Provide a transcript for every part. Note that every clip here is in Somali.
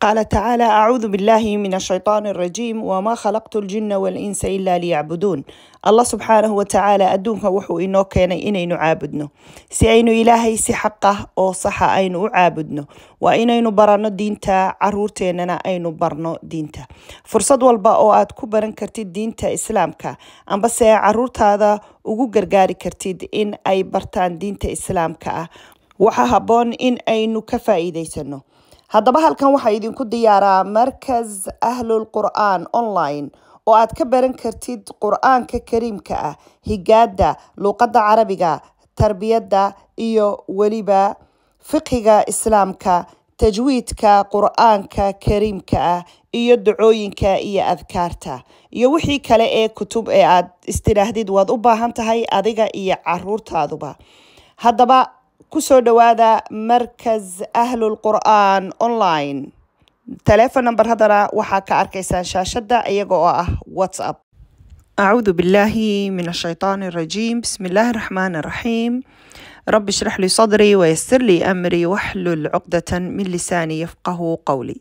قال تعالى أعوذ بالله من الشيطان الرجيم وما خلقت الجن والإنس إلا ليعبدون الله سبحانه وتعالى أدونك وحو إنو كان إنينو عابدنو سي أينو إلهي سي حقه أو صح أينو عابدنو وإنينو برانو دينتا عرورتيننا أينو برنو دينتا فرصد والبا أو آد كبرن كرتيد دينتا إسلامكا أم بس عرورتا هذا ugu gargaari kartid in ay bartaan diinta islaamka ah waxaa habboon in aynu ka faa'iidaysano haddaba halkan waxaa idinku diyaaraa markas ahlul qur'aan online oo aad ka baran kartid qur-aanka kariimka ah higaada luuqadda carabiga tarbiyadda iyo weliba fiqhiga islaamka tajwiidka qur-aanka kariimka ah iyo dacooyinka iyo adkaarta iyo wixii kale ee kutub ee aad istidhaahdid waad u baahan tahay adiga iyo caruurtaaduba haddaba كسو دوادا مركز أهل القرآن أونلاين تليفون نمبر هدرا وحاكا أركيسان شاشدة أيقو أه واتساب أعوذ بالله من الشيطان الرجيم بسم الله الرحمن الرحيم رب اشرح لي صدري ويسر لي أمري واحلل عقدة من لساني يفقه قولي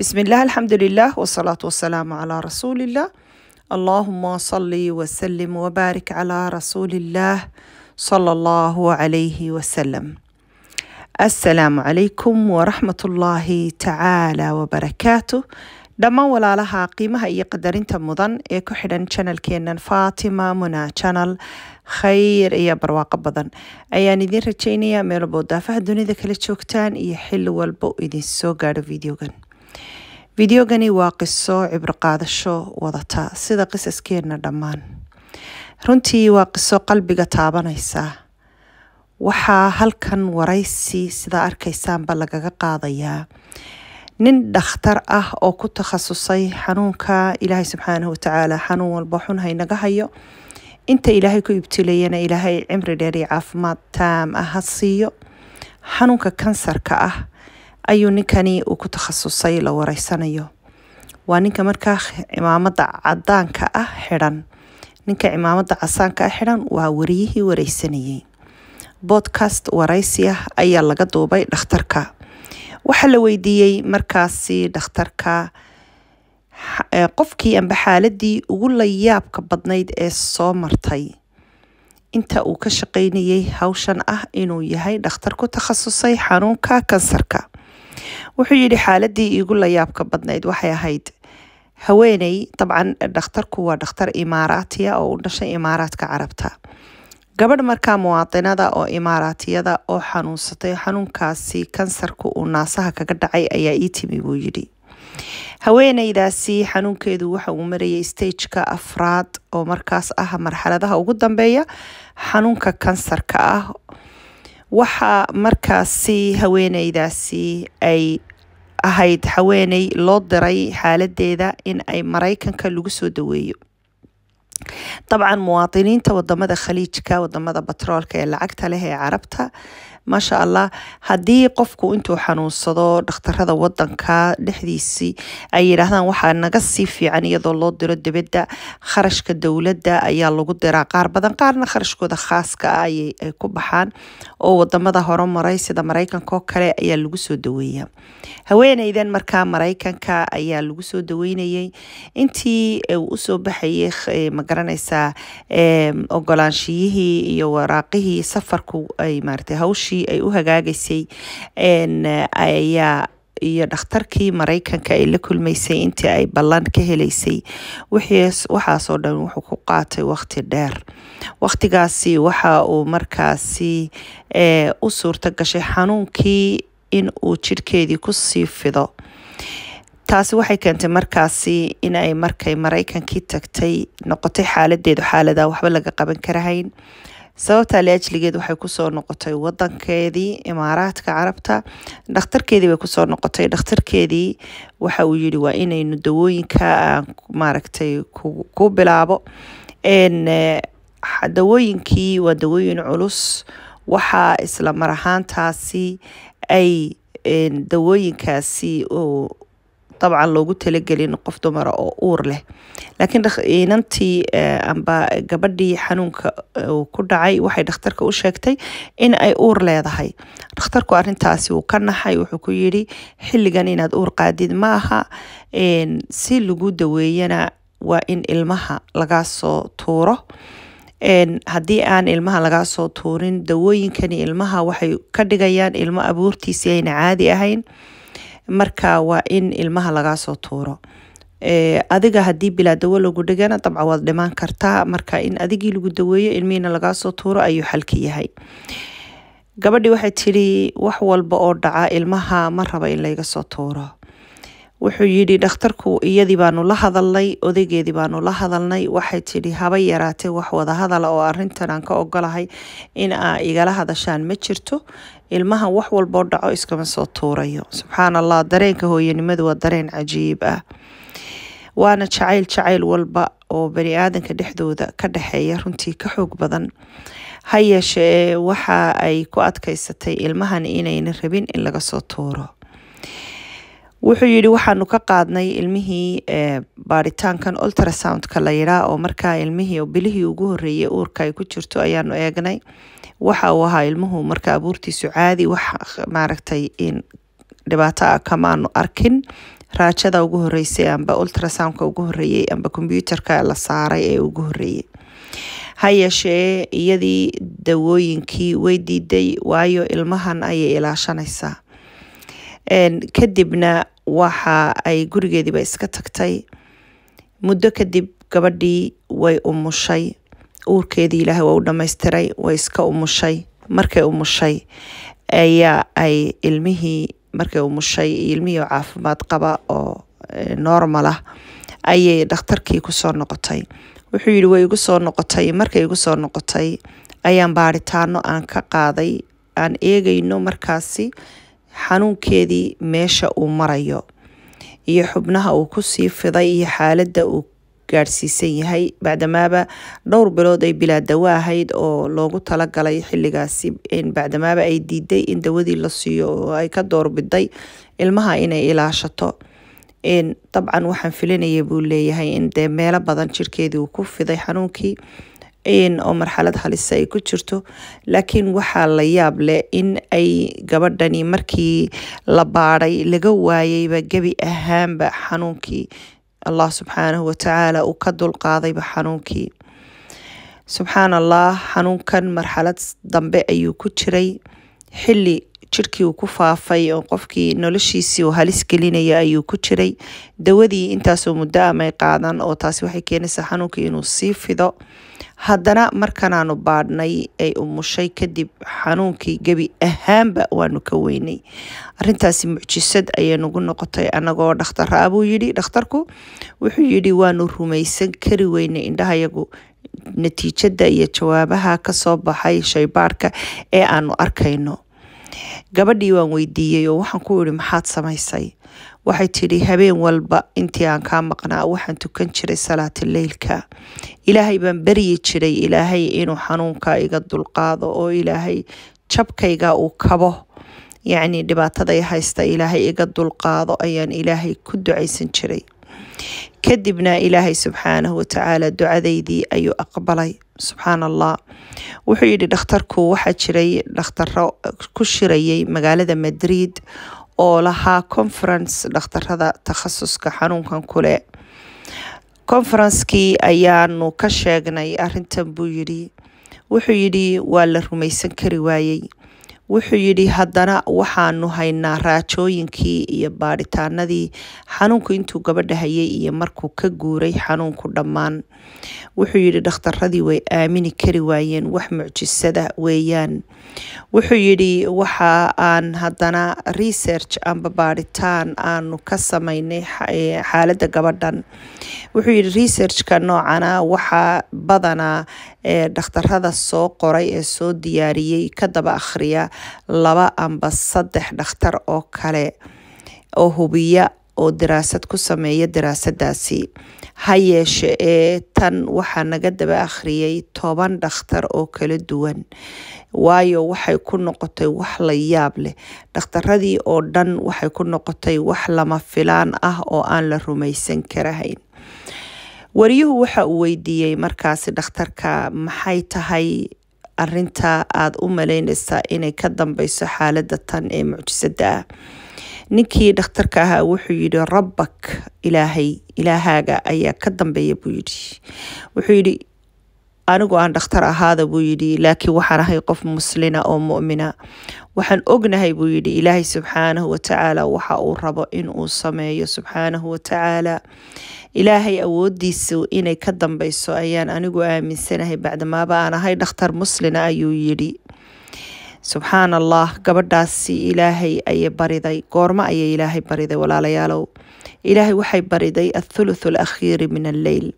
بسم الله الحمد لله والصلاة والسلام على رسول الله اللهم صلي وسلم وبارك على رسول الله صلى الله عليه وسلم asalaamu calaykum waraxmat ullaahi tacaala wabarakaatu dhammaan walaalaha qiimaha iyo qadarinta mudan ee ku xidhan janalkeenan faatima muna janal khayr iyo barwaaqo badan ayaan idiin rajeynayaa meel boodaafaha dunida kala joogtaan iyo xili walba idin soo gaadho videogan videogani waa qiso cibroqaadasho wadata sida qisaskeenna dhammaan runtii waa qiso qalbiga taabanaysa waxaa halkan waraysi sidaa arkaysaanba lagaga qaadayaa nin dhakhtar ah oo ku takhasusay xanuunka ilaahay subxaanahu watacaala xanuun walba xunhay naga hayo inta ilaahay ku ibtilayana ilaahay cimri dheer iyo caafimaad taam ah ha siiyo xanuunka kansarka ah ayuu ninkani uu ku takhasusay la wareysanayo waa ninka markaa cimaamada cadaanka ah xidhan ninka cimaamada casaanka a xidhan waa wariyihii wareysanayey bodcast waraysi ah ayaa laga duubay dhakhtarka waxaa la weydiiyey markaasi dhakhtarka qofkii amba xaaladii ugu layaabka badnayd ee soo martay inta uu ka shaqaynayay hawshan ah inuu yahay dhakhtar ku takhasusay xanuunka kansarka wuxuu yidhi xaaladii igu layaabka badnayd waxay ahayd haweeney dabcan dhakhtarku waa dhakhtar imaaraatiya oo u dhashay imaaraadka carabta gabadh markaa muwaadinada oo imaaraatiyada oo xanuunsatay xanuunkaasi kansarka uu naasaha kaga dhacay ayaa ii e timi buu yidhi haweeneydaasi xanuunkeedu waxa uu marayay stageka afraad oo markaas ah marxaladaha ugu dambeeya xanuunka kansarka ah waxa markaasi haweeneydaasi ay ahayd haweeney loo diray xaaladeeda in ay maraykanka lagu soo daweeyo dabcan muwaadiniinta wadamada khaliijka wadamada batroolka ee lacagta leh ee carabta maasha allah haddii qofku intuu xanuunsado dhakhtarada wadanka dhexdiisii ay yidhaahdaan waxaa naga sii fiican iyadoo loo diro dibadda kharashka dowladda ayaa lagu diraa qaar badan qaarna kharashkooda khaaska ah ay ku baxaan oo wadamada hore sida mareykanka oo kale ayaa lagu soo daweeya haweeneydan markaa mareykanka ayaa lagu soo daweynayay intii e, usoo baxayay e, magaranaysaa e, ogolaanshiyihii iyo waraaqihii safarku ay maaratay hawshii heshiishii ay u hagaagaysay ayaa iyo dhakhtarkii maraykanka ay la kulmaysay intii ay ballan ka helaysay waxaasoo dhan wuxuu ku qaatay waqti dheer waqtigaasi waxa uu markaasi eh, u suurto gashay xanuunkii in uu jidhkeedii kusii fido taasi waxay keentay markaasi in ay markay maraykankii tagtay noqotay xaaladeedu xaaladaa waxba laga qaban karahayn sababtaa ajligeed waxay kusoo noqotay wadankeedii imaaraadka carabta dhakhtarkeedii bay kusoo noqotay dhakhtarkeedii waxa uu yidhi waa inaynu dawooyinka aan maaragtay ku bilaabo eh, dawooyinkii waa dawooyin culus waxaa isla mar ahaantaasi ay dawooyinkaasi oo dabcan loogu talagelin qof dumara oo uur leh laakiin inantii amba gabadhii xanuunka ku dhacay waxay dhakhtarka u sheegtay in ay uur leedahay dhakhtarku arintaasi wuu ka naxay wuxuu ku yiri xilligan inaad uur qaadid maaha si lagu daweeyana waa in ilmaha lagaa soo tuuro haddii aan ilmaha lagaa soo tuurin dawooyinkani ilmaha waxay ka dhigayaan ilmo abuurtiisii ayna caadi ahayn marka waa in ilmaha lagaa soo tuuro adiga haddii bilaa dawo lagu dhigana dabca waad dhimaan kartaa marka in adigii lagu daweeyo ilmihiina lagaa soo tuuro ayuu xalki yahay gabadhii waxay tidhi wax walba oo dhaca ilmaha ma raba in layga soo tuuro wuxuu yidhi dhakhtarku iyadii baanu la hadalnay odageedii baanu la hadalnay waxay tidhi haba yaraatee wax wadahadala ah oo arintan aan ka ogolahay in aa igala hadashaan ma jirto ilmahan wax walboo dhaco iskama soo tuurayo subxaan dareenka hooyanimadu waa dareen cajiib ah waana jacayl jacayl walba oo bani aadanka dhexdooda ka dhexeeya runtii ka xoog badan ha yeeshee waxa ay ku adkaysatay ilmahan inayna rabin in laga soo tuuro wuxuu yidhi waxaanu ka qaadnay ilmihii eh, baaritaankan ultrasoundka la yidhaa oo markaa ilmihii oo bilihii ugu horreeyay uurka ay ku jirto ayaanu eegnay waxa uu ahaa ilmuhu marka abuurtiisu caadi wax maaragtay in dhibaato ah kamaanu arkin raajada ugu horeysay amba ultrasoundka ugu horeeyey amba kombyuutarka la saaray ee ugu horeeyey ha yeeshee iyadii dawooyinkii way diiday waayo ilmahan ayay ilaashanaysaa kadibna waxa ay gurigeediiba iska tagtay muddo kadib gabadhii way umushay uurkeedii ilaahay waa u dhamaystiray way iska umushay markay umushay ayaa ay ilmihii markay umushay ilmihii oo caafimaad qaba oo eh, normal ah ayay dhakhtarkii kusoo noqotay wuxuu yidhi way igu soo noqotay markay igu soo noqotay ayaan baaritaano aan ka qaaday aan eegayno markaasi xanuunkeedii meesha uu marayo iyo xubnaha uu kusii fiday iyo xaaladda uu gaadhsiisan yahay bacdamaaba dhowr bilood ay bilaa dawo ahayd oo loogu talagalay xiligaasi bacdamaaba ay diiday in dawadii la siiyo oo ay ka doorbiday ilmaha inay ilaashato dabcan waxaan filinaya buu leeyahay in dee meelo badan jirkeedii uu ku fiday xanuunkii oo marxalad halisa ay ku jirto laakiin waxaa la yaab leh in ay gabadhani markii la baadhay laga waayeyba gebi ahaanba xanuunkii allah subxaanahu watacaala uu ka dulqaadayba xanuunkii subxaan allah xanuunkan marxalad dambe ayuu ku jiray xilli jidhkii uu ku faafay oo qofkii noloshiisii uu halis gelinaya ayuu ku jiray dawadii intaasoo muddo amay qaadan oo taasi waxay keenaysaa xanuunkii inuu sii fido haddana markanaanu baadhnay ay umushay kadib xanuunkii gebi ahaanba waanu ka weynay arintaasi mucjisad ayay nagu noqotay anagoo dhakhtara ah buu yidhi dhakhtarku wuxuu yidhi waanu rumaysan kari weynay indhahayagu natiijada iyo jawaabaha kasoo baxay shaybaadhka ee aanu arkayno gabadhii waan weydiiyey oo waxaan ku ihi maxaad samaysay waxay tidhi habeen walba intii aan kaa maqnaa waxaan tukan jiray salaata leylka ilaahay baan beryi jiray ilaahay inuu xanuunka iga dulqaado oo ilaahay jabkayga uu kabo yacnii dhibaataday haysta ilaahay iga dulqaado ayaan ilaahay ku ducaysan jiray kadibna ilaahay subxaanahu watacaala ducadeydii ayuu aqbalay subxaan allah wuxuu yidhi dhakhtarku waxaa jiray dhakhtaro ku shirayay magaalada madrid oo lahaa conference dhakhtarada takhasuska xanuunkan kule conferenskii ayaanu ka sheegnay arintan buu yidhi wuxuu yidhi waa la rumaysan kari waayey wuxuu yidhi haddana waxaanu haynaa raajooyinkii iyo baadhitaanadii xanuunku intuu gabadha hayay iyo markuu ka guuray xanuunku dhammaan wuxuu yidhi dhakhtaradii way aamini kari waayeen wax mucjisada weeyaan wuxuu yidhi waxa aan haddana research amba baadhitaan aanu ka samaynay e, xaaladda gabadhan wuxuu yidhi researchka noocana waxaa badanaa ee dhakhtarada soo qoray ee soo diyaariyey ka daba akhriya laba amba saddex dhakhtar oo kale oo hubiya oo daraasad ku sameeya daraasaddaasi ha yeeshe ee tan waxaa naga daba akhriyay toban dhakhtar oo kala duwan waayo waxay ku noqotay wax la yaab leh dhakhtaradii oo dhan waxay ku noqotay wax lama filaan ah oo aan la rumaysan karahayn wariyuhu waxa uu weydiiyey markaasi dhakhtarka maxay tahay arinta aada u malaynaysaa inay ka dambeyso xaaladda tan ee mucjisada ah ninkii dhakhtarka ahaa wuxuu yidhi rabbak ilaahay ilaahaaga ayaa ka dambeeya buu yidhi wuxuu yidhi anigu aan dhakhtar ahaada buu yidhi laakiin waxaan ahay qof muslina oo mu'mina waxaan ognahay buu yidhi ilaahay subxaanahu watacaala waxa uu rabo inuu sameeyo subxaanahu watacaala ilaahay awoodiisu inay ka dambeyso ayaan anigu aaminsanahay bacdamaaba aan ahay dhakhtar muslina ayuu yidhi subxaan allah gabadhaasi ilaahay ayay bariday goormo ayay ilaahay bariday walaalayaalow ilaahay waxay bariday athuluth alakhiiri min alleyl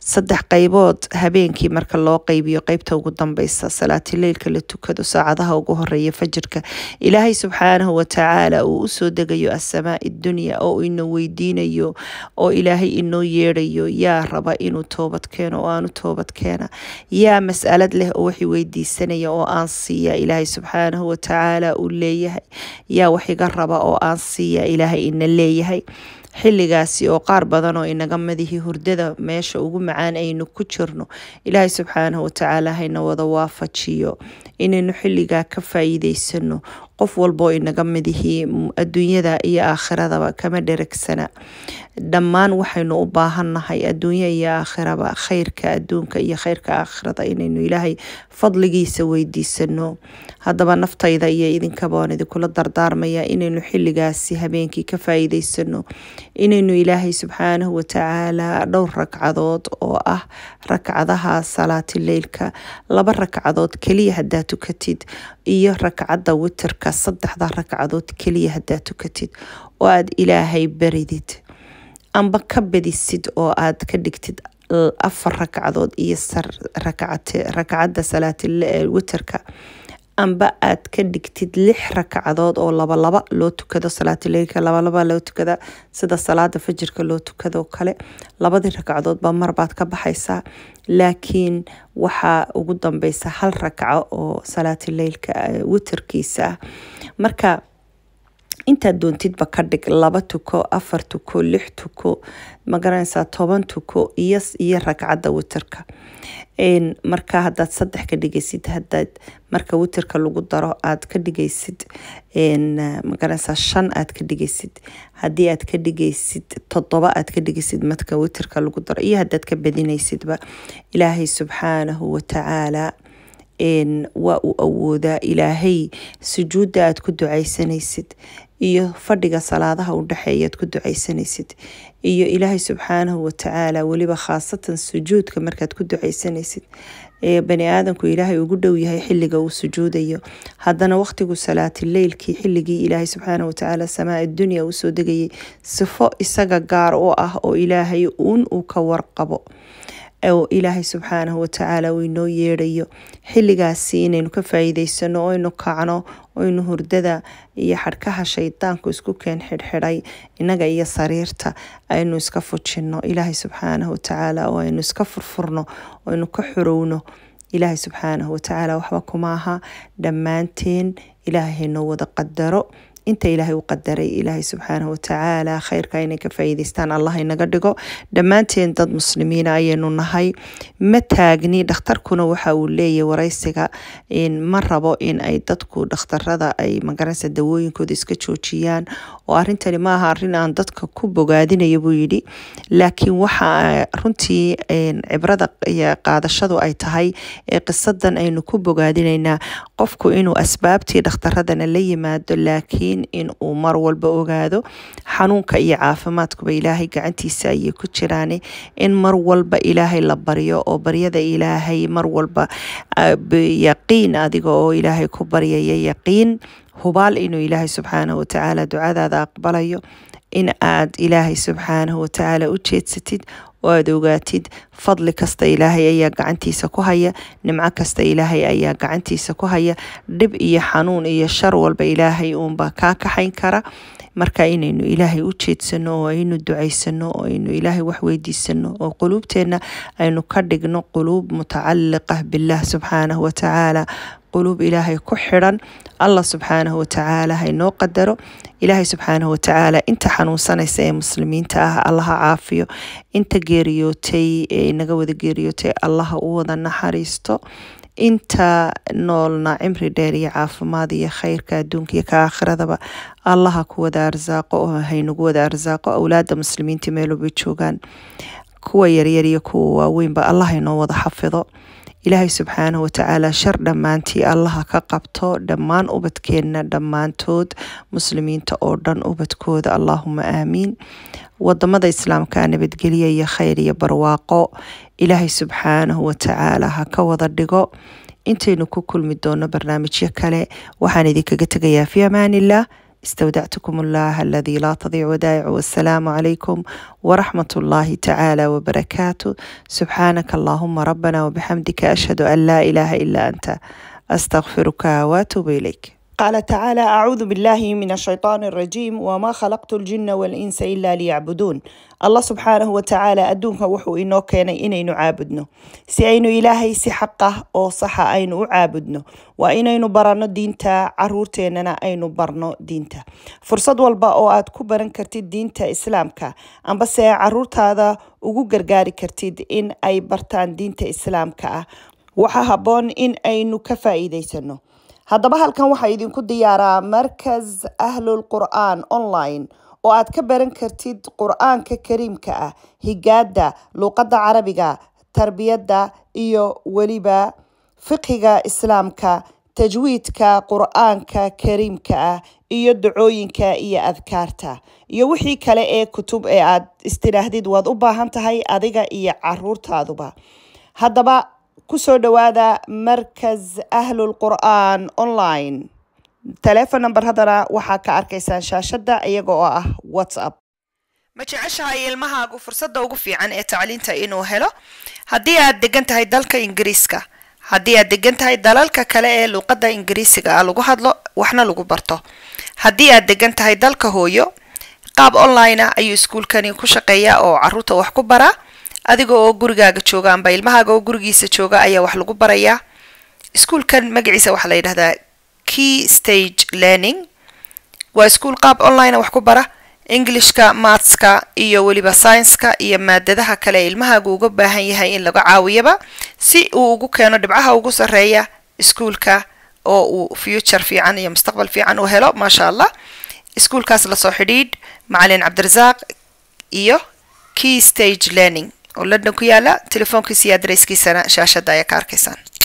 saddex qaybood habeenkii marka loo qaybiyo qaybta ugu dambeysa leylka la tukado saacadaha ugu horeeya fajirka ilaahay subxaanahu watacaala uu usoo degayo asamaa idunya oo ina weydiinayo oo ilaahay inoo yeedayo yaa raba inuu toobad keeno oo aanu toobad keena yaa masalad leh oo waxi weydiisanaya oo aan siiya ilaahay subxaanahu watacaala uu leeyahay yaa waxiga raba oo aan siiya ilaahay ina leeyahay xilligaasi oo qaar badan oo inaga madihi hurdada meesha ugu macaan aynu ku jirno ilaahay subxaanahu watacaala hayna wada waafajiyo inaynu xilligaa ka faa'iideysano qof walboo inaga midihii adduunyada iyo aakhiradaba kama dheregsana dhammaan waxaynu u baahannahay adduunye iyo aakhiraba khayrka adduunka iyo khayrka aakhirada inaynu ilaahay fadligiisa weydiisano haddaba naftayda iyo idinkaba idinkula dardaarmaya inaynu xilligaasi habeenkii ka faa inaynu ilaahay subxaanahu watacaala dhowr ragcadood oo ah ragcadaha salaatileylka laba ragcadood keliya haddaa tukatid iyo ragcadda witerka saddexda ragcadood keliya haddaad tukatid oo aada ilaahay beridid amba ka badisid oo aad ka dhigtid afar ragcadood iyo ragcadda salaatwitirka amba aad ka dhigtid lix rakacadood oo labalaba loo tukado salaatuleylka labalaba loo tukada sida salaada fajirka loo tukadoo kale labadii ragcadoodba marbaad ka baxaysaa laakiin waxaa ugu dambeysa hal rakaco oo salaatuleylka witerkiisa ah marka intaad doontidba ka dhig laba tuko afar tuko lix tuko magaranaysaa toban tuko iyo iyo ragcadda witerka marka hadaad saddex ka dhigaysid hadaad marka witerka lagu daro aad ka dhigaysid magaranaysaa shan aad ka dhigaysid haddii aad ka dhigaysid toddoba aad ka dhigaysid marka witerka lagu daro iyo hadaad ka badinaysidba ilaahay subxaanahu watacaalaa waa uu awoodaa ilaahay sujuudda aad ku ducaysanaysid iyo fadhiga salaadaha u dhexeeya aad ku ducaysanaysid iyo ilaahay subxaanahu watacaala weliba khaasatan sujuudka markaad ku ducaysanaysid ee bani aadamku ilaahay ugu dhow yahay xilliga uu sujuudayo haddana waqtigu salaati leylkii xilligii ilaahay subxaana watacaala samaa adunya uu degayay sifo isaga gaar u ah oo ilaahay uun uu ka warqabo oo ilaahay subxaanahu watacaala uu inoo yeedhayo xilligaasi inaynu ka faa'iidaysano oynu kacno oynu hurdada iyo xadhkaha shaydaanku isku keen xidhxidhay inaga iyo sariirta aynu iska fujinno ilaahay subxaanahu watacaala oo aynu iska furfurno oynu ka xorowno ilaahay subxaanahu watacaala waxba kuma aha dhammaanteen ilaahay noo wada qadaro inta ilaahay u qadaray ilaahay subxaanah watacaala khayrka inay ka faa'iidaystaan allah inaga dhigo dhammaanteen dad muslimiina ayaynu nahay ma taagni dhakhtarkuna waxa uu leeyahy waraysiga ma rabo in ay dadku dhakhtarada ay magaranaysa dawooyinkooda iska joojiyaan oo arrintani ma aha arrin aan dadka ku bogaadinayo buu yidhi laakiin waxa runtii cibrada qaadashadu ay tahay ee qisadan aynu ku bogaadinaynaa qofku inuu asbaabtii dhakhtaradana la yimaado laakiin rabin in uu mar walba ogaado xanuunka iyo caafimaadkuba ilaahay gacantiisa ayay ku jiraan in mar walba ilaahay la baryo oo baryada ilaahay mar walba yaqiin adiga oo ilaahay ku baryaya yaqiin hubaal inuu ilaahay subxaanah watacaala ducadaada aqbalayo in aad ilaahay subxaanahu watacaala u jeedsatid oo aada ogaatid fadli kasta ilaahay ayaa gacantiisa ku haya nimco kasta ilaahay ayaa gacantiisa ku haya dhib iyo xanuun iyo shar walba ilaahay uunbaa kaa kaxayn kara marka inaynu ilaahay u jeedsano oo aynu ducaysano oo aynu ilaahay wax weydiisano oo quluubteenna aynu ka dhigno quluub mutacaliqa bilaah subxaanahu watacaala quluub ilaahay ku xidhan allah subxaanahu watacaala haynoo qadaro ilaahay subxaanahu watacaala inta xanuunsanaysa ee muslimiinta ah allaha caafiyo inta geeriyootay ee inaga wada geeriyootay allaha u wada naxariisto inta noolna cimri dheer iyo caafimaad iyo khayrka adduunka iyo ka aakhiradaba allaha ku wada arsaaqo oo haynagu wada arsaaqo awlaada muslimiinta meeloobay joogaan kuwa yaryar iyo kuwa waaweynba allah inoo wada xafido ilaahay subxaanahu watacaala shar dhammaantii allaha ka qabto dhammaan ubadkeenna dhammaantood muslimiinta oo dhan ubadkooda allaahuma aamiin wadamada islaamka nabadgelyo iyo khayr iyo barwaaqo ilaahay subxaanahu watacaala ha ka wada dhigo intaynu ku kulmi doono barnaamijyo kale waxaan idinkaga tegayaa fi amaaniillah istawdactukum allaah aladii laa tadiic wadaa'icu wassalaamu calaykum waraxmat ullaahi tacaala wabarakaatu subxaanaka allaahuma rabbana wabixamdika ashhadu an laa ilaaha ila anta astakfiruka waatuuba ilayk قال تعالى أعوذ بالله من الشيطان الرجيم وما خلقت الجن والإنس إلا ليعبدون الله سبحانه وتعالى أدونك وحو إنو كان إنينو عابدنو سي أينو إلهي سي حقه أو صح أينو عابدنو وإنينو برانو دينتا عرورتيننا أينو برنو دينتا فرصد والبا أو آد كبرن كرتيد دينتا إسلامكا أم بس عرورتا هذا ugu gargaari kartid in ay bartaan diinta islaamka ah waxaa habboon in aynu ka faa'iidaysano haddaba halkan waxaa idinku diyaaraa markas ahlul qur-aan online oo aad ka baran kartid qur-aanka kariimka ah higaada luuqadda carabiga tarbiyadda iyo weliba fiqhiga islaamka tajwiidka qur-aanka kariimka ah iyo dacooyinka iyo adkaarta iyo wixii kale ee kutub ee aad istiraahdid waad u baahan tahay adiga iyo caruurtaaduba haddaba kusoo dhowaada markas ahlul qur'aan online taleefon namber haddana waxaa ka arkaysaan shaashadda iyaga oo ah whatsapp ma jeceshahay ilmahaagu fursadda ugu fiican ee tacliinta inuu helo haddii aad degan tahay dalka ingiriiska haddii aad degan tahay dalalka kale ee luuqadda ingiriisiga a lagu hadlo waxna lagu barto haddii aad degan tahay dalka hooyo qaab online ah ayuu iskuulkani ku shaqeeyaa oo caruurta wax ku baraa adiga oo gurigaaga jooga amba ilmahaaga oo gurigiisa jooga ayaa wax lagu barayaa iskuulkan magaciisa waxaa la yidhahdaa key stage learning waa iskuol qaab online ah wax ku bara englishka maatska iyo weliba scienska iyo maadadaha kale ilmahaagu uga baahan yahay in laga caawiyaba si uu ugu keeno dhibcaha ugu sareeya iskuulka oo uu future fiican iyo mustaqbal fiican u helo maasha allah iskuulkaas lasoo xidhiidh macalin cabdirasaaq iyo key stage learning oo london ku yaala telefoonkiisa iyo adresskiisana shaashada ayaa ka arkaysaan